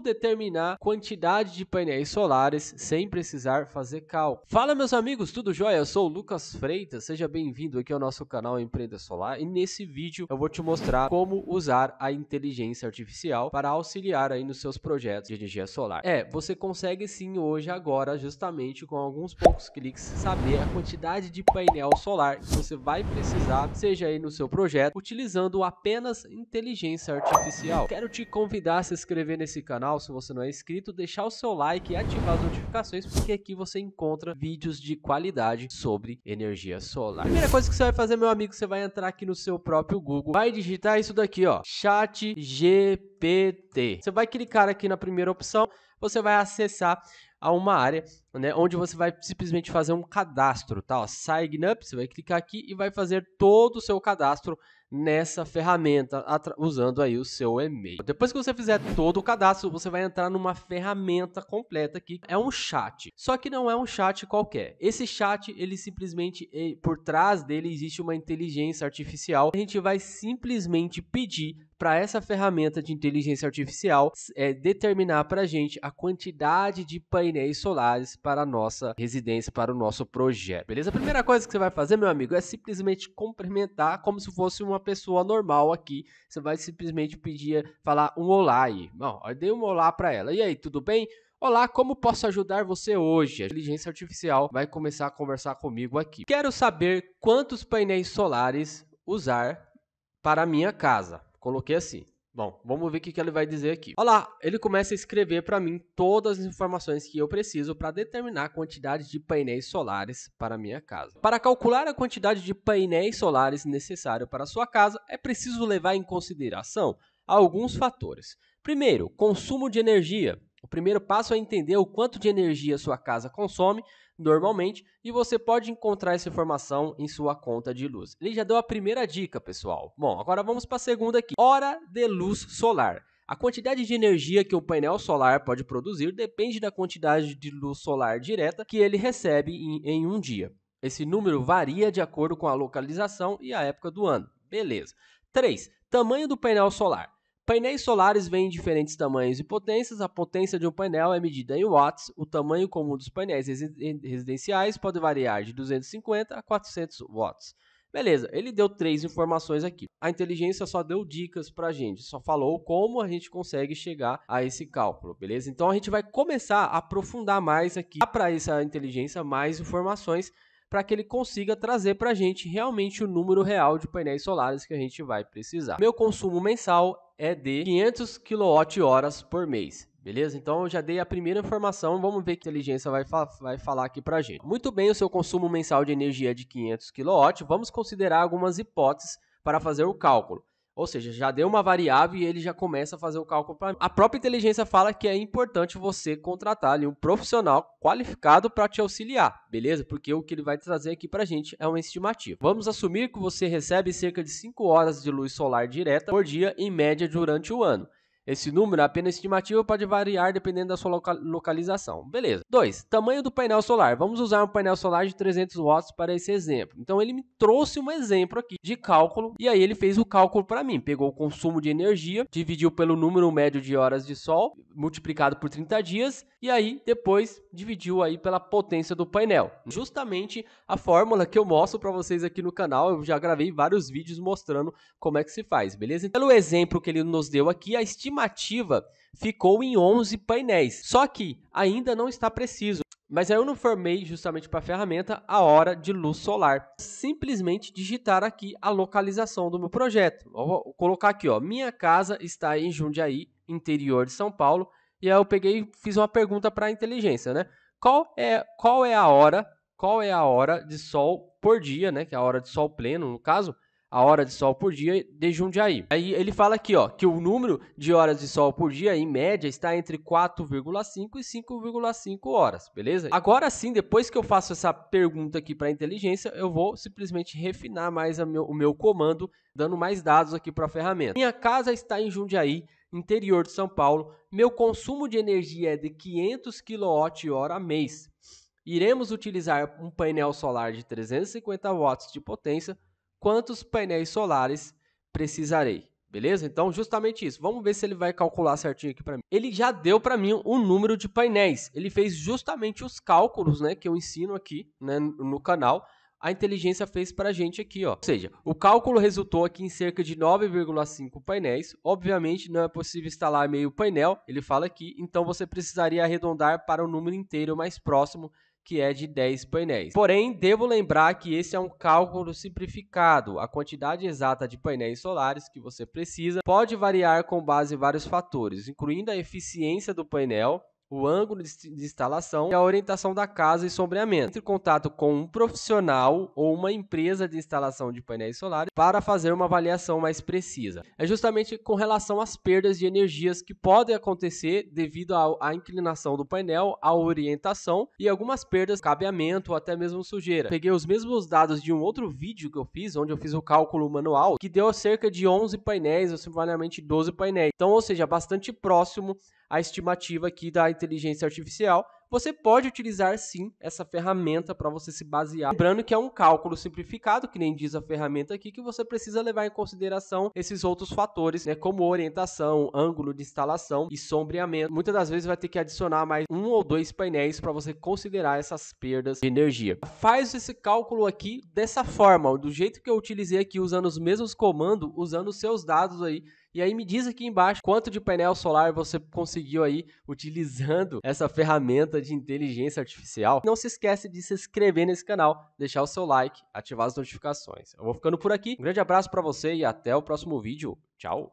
determinar quantidade de painéis solares sem precisar fazer cálculo. Fala meus amigos, tudo jóia? Eu sou o Lucas Freitas, seja bem-vindo aqui ao nosso canal Empreenda Solar e nesse vídeo eu vou te mostrar como usar a inteligência artificial para auxiliar aí nos seus projetos de energia solar. É, você consegue sim hoje agora justamente com alguns poucos cliques saber a quantidade de painel solar que você vai precisar, seja aí no seu projeto, utilizando apenas inteligência artificial. Quero te convidar a se inscrever nesse canal canal, se você não é inscrito, deixar o seu like e ativar as notificações, porque aqui você encontra vídeos de qualidade sobre energia solar. Primeira coisa que você vai fazer, meu amigo, você vai entrar aqui no seu próprio Google, vai digitar isso daqui, ó, chat GPT. Você vai clicar aqui na primeira opção, você vai acessar a uma área né, onde você vai simplesmente fazer um cadastro, tá? Ó, Sign up, você vai clicar aqui e vai fazer todo o seu cadastro nessa ferramenta usando aí o seu e-mail. Depois que você fizer todo o cadastro, você vai entrar numa ferramenta completa aqui, é um chat. Só que não é um chat qualquer. Esse chat, ele simplesmente eh, por trás dele existe uma inteligência artificial. A gente vai simplesmente pedir para essa ferramenta de inteligência artificial é, determinar para a gente a quantidade de painéis solares para a nossa residência, para o nosso projeto. Beleza? A primeira coisa que você vai fazer, meu amigo, é simplesmente cumprimentar como se fosse uma pessoa normal aqui. Você vai simplesmente pedir, falar um olá aí. Bom, eu dei um olá para ela. E aí, tudo bem? Olá, como posso ajudar você hoje? A inteligência artificial vai começar a conversar comigo aqui. Quero saber quantos painéis solares usar para a minha casa. Coloquei assim. Bom, vamos ver o que, ele vai dizer aqui. Olha lá, ele começa a escrever para mim todas as informações que eu preciso para determinar a quantidade de painéis solares para minha casa. Para calcular a quantidade de painéis solares necessário para sua casa, é preciso levar em consideração alguns fatores. Primeiro, consumo de energia. O primeiro passo é entender o quanto de energia sua casa consome normalmente e você pode encontrar essa informação em sua conta de luz. Ele já deu a primeira dica, pessoal. Bom, agora vamos para a segunda aqui. Hora de luz solar. A quantidade de energia que o painel solar pode produzir depende da quantidade de luz solar direta que ele recebe em, em um dia. Esse número varia de acordo com a localização e a época do ano. Beleza. 3. Tamanho do painel solar. Painéis solares vêm em diferentes tamanhos e potências. A potência de um painel é medida em watts. O tamanho comum dos painéis residenciais pode variar de 250 a 400 watts. Beleza, ele deu três informações aqui. A inteligência só deu dicas para a gente, só falou como a gente consegue chegar a esse cálculo, beleza? Então a gente vai começar a aprofundar mais aqui para essa inteligência mais informações para que ele consiga trazer para a gente realmente o número real de painéis solares que a gente vai precisar. Meu consumo mensal é de 500 kWh por mês. Beleza? Então eu já dei a primeira informação, vamos ver que a inteligência vai, fa vai falar aqui para a gente. Muito bem, o seu consumo mensal de energia é de 500 kW, vamos considerar algumas hipóteses para fazer o cálculo. Ou seja, já deu uma variável e ele já começa a fazer o cálculo para A própria inteligência fala que é importante você contratar ali um profissional qualificado para te auxiliar, beleza? Porque o que ele vai trazer aqui para a gente é uma estimativa. Vamos assumir que você recebe cerca de 5 horas de luz solar direta por dia em média durante o ano. Esse número é apenas estimativo pode variar dependendo da sua localização. Beleza. 2. Tamanho do painel solar. Vamos usar um painel solar de 300 watts para esse exemplo. Então ele me trouxe um exemplo aqui de cálculo e aí ele fez o cálculo para mim. Pegou o consumo de energia, dividiu pelo número médio de horas de sol, multiplicado por 30 dias e aí depois dividiu aí pela potência do painel. Justamente a fórmula que eu mostro para vocês aqui no canal. Eu já gravei vários vídeos mostrando como é que se faz, beleza? Pelo exemplo que ele nos deu aqui, a estimativa estimativa ficou em 11 painéis. Só que ainda não está preciso. Mas aí eu não formei justamente para a ferramenta a hora de luz solar. Simplesmente digitar aqui a localização do meu projeto. Vou colocar aqui, ó, minha casa está em Jundiaí, interior de São Paulo. E aí eu peguei e fiz uma pergunta para a inteligência, né? Qual é, qual é a hora, qual é a hora de sol por dia, né? Que é a hora de sol pleno, no caso, a hora de sol por dia de Jundiaí. Aí ele fala aqui, ó, que o número de horas de sol por dia em média está entre 4,5 e 5,5 horas, beleza? Agora sim, depois que eu faço essa pergunta aqui para a inteligência, eu vou simplesmente refinar mais meu, o meu comando, dando mais dados aqui para a ferramenta. Minha casa está em Jundiaí, interior de São Paulo. Meu consumo de energia é de 500 kWh mês. Iremos utilizar um painel solar de 350 watts de potência quantos painéis solares precisarei. Beleza? Então, justamente isso. Vamos ver se ele vai calcular certinho aqui para mim. Ele já deu para mim o número de painéis. Ele fez justamente os cálculos, né, que eu ensino aqui, né, no canal. A inteligência fez para a gente aqui, ó. Ou seja, o cálculo resultou aqui em cerca de 9,5 painéis. Obviamente, não é possível instalar meio painel, ele fala aqui. Então, você precisaria arredondar para o número inteiro mais próximo que é de 10 painéis. Porém, devo lembrar que esse é um cálculo simplificado. A quantidade exata de painéis solares que você precisa pode variar com base em vários fatores, incluindo a eficiência do painel, o ângulo de instalação e a orientação da casa e sombreamento. Entre em contato com um profissional ou uma empresa de instalação de painéis solares para fazer uma avaliação mais precisa. É justamente com relação às perdas de energias que podem acontecer devido à inclinação do painel, à orientação e algumas perdas, cabeamento ou até mesmo sujeira. Peguei os mesmos dados de um outro vídeo que eu fiz, onde eu fiz o cálculo manual, que deu cerca de 11 painéis, ou semelhantemente 12 painéis. Então, ou seja, bastante próximo a estimativa aqui da inteligência artificial, você pode utilizar sim essa ferramenta para você se basear. Lembrando que é um cálculo simplificado, que nem diz a ferramenta aqui, que você precisa levar em consideração esses outros fatores, né, como orientação, ângulo de instalação e sombreamento. Muitas das vezes vai ter que adicionar mais um ou dois painéis para você considerar essas perdas de energia. Faz esse cálculo aqui dessa forma, do jeito que eu utilizei aqui, usando os mesmos comandos, usando os seus dados aí e aí me diz aqui embaixo quanto de painel solar você conseguiu aí utilizando essa ferramenta de inteligência artificial. Não se esquece de se inscrever nesse canal, deixar o seu like, ativar as notificações. Eu vou ficando por aqui. Um grande abraço para você e até o próximo vídeo. Tchau.